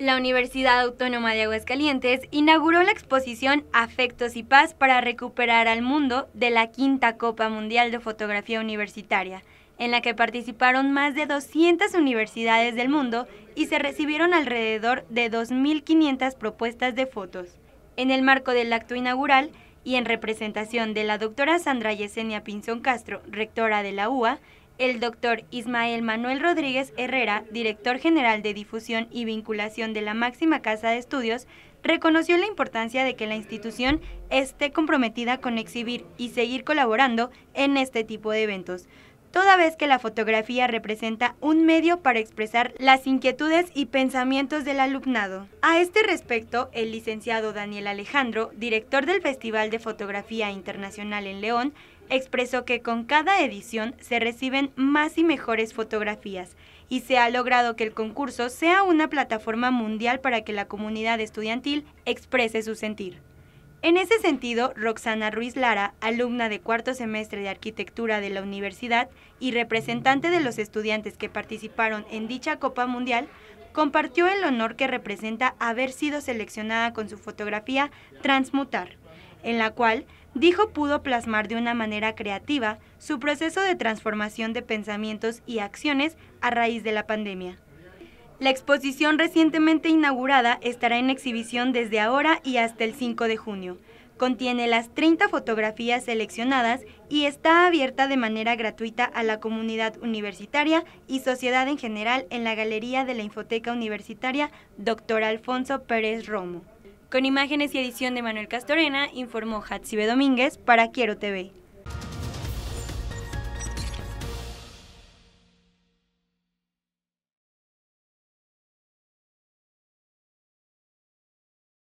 la Universidad Autónoma de Aguascalientes inauguró la exposición Afectos y Paz para recuperar al mundo de la quinta Copa Mundial de Fotografía Universitaria, en la que participaron más de 200 universidades del mundo y se recibieron alrededor de 2.500 propuestas de fotos. En el marco del acto inaugural y en representación de la doctora Sandra Yesenia Pinzón Castro, rectora de la UA, el doctor Ismael Manuel Rodríguez Herrera, director general de difusión y vinculación de la máxima casa de estudios, reconoció la importancia de que la institución esté comprometida con exhibir y seguir colaborando en este tipo de eventos toda vez que la fotografía representa un medio para expresar las inquietudes y pensamientos del alumnado. A este respecto, el licenciado Daniel Alejandro, director del Festival de Fotografía Internacional en León, expresó que con cada edición se reciben más y mejores fotografías y se ha logrado que el concurso sea una plataforma mundial para que la comunidad estudiantil exprese su sentir. En ese sentido, Roxana Ruiz Lara, alumna de cuarto semestre de arquitectura de la universidad y representante de los estudiantes que participaron en dicha Copa Mundial, compartió el honor que representa haber sido seleccionada con su fotografía Transmutar, en la cual dijo pudo plasmar de una manera creativa su proceso de transformación de pensamientos y acciones a raíz de la pandemia. La exposición recientemente inaugurada estará en exhibición desde ahora y hasta el 5 de junio. Contiene las 30 fotografías seleccionadas y está abierta de manera gratuita a la comunidad universitaria y sociedad en general en la Galería de la Infoteca Universitaria Dr. Alfonso Pérez Romo. Con imágenes y edición de Manuel Castorena, informó Hatsibe Domínguez para Quiero TV.